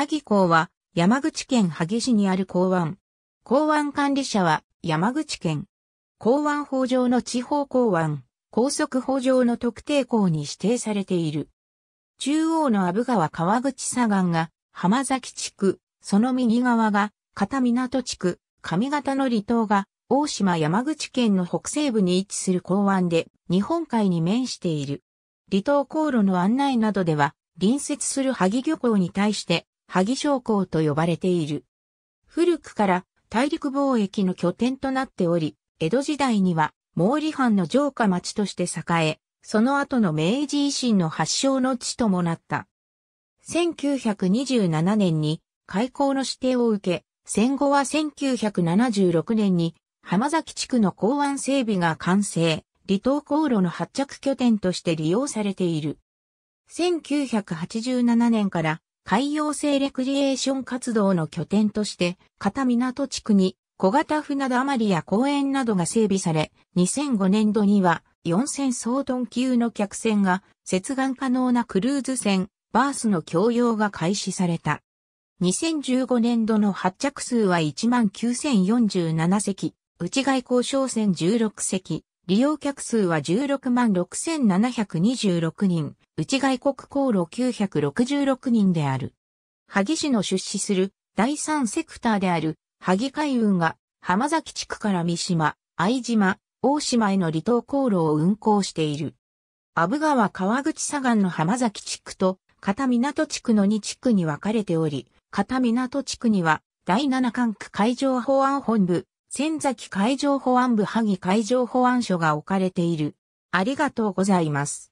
萩港は山口県萩市にある港湾。港湾管理者は山口県。港湾法上の地方港湾、高速法上の特定港に指定されている。中央の阿武川川口左岸が浜崎地区、その右側が片港地区、上方の離島が大島山口県の北西部に位置する港湾で日本海に面している。離島航路の案内などでは隣接する萩漁港に対して萩商港と呼ばれている。古くから大陸貿易の拠点となっており、江戸時代には毛利藩の城下町として栄え、その後の明治維新の発祥の地ともなった。1927年に開港の指定を受け、戦後は1976年に浜崎地区の港湾整備が完成、離島航路の発着拠点として利用されている。1987年から海洋性レクリエーション活動の拠点として、片港地区に小型船だまりや公園などが整備され、2005年度には4000総トン級の客船が接岸可能なクルーズ船、バースの供用が開始された。2015年度の発着数は19,047隻、内外交渉船16隻、利用客数は16万6726人、内外国航路966人である。萩市の出資する第3セクターである萩海運が浜崎地区から三島、愛島、大島への離島航路を運航している。阿武川川口左岸の浜崎地区と片港地区の2地区に分かれており、片港地区には第7管区海上保安本部、仙崎海上保安部萩海上保安署が置かれている。ありがとうございます。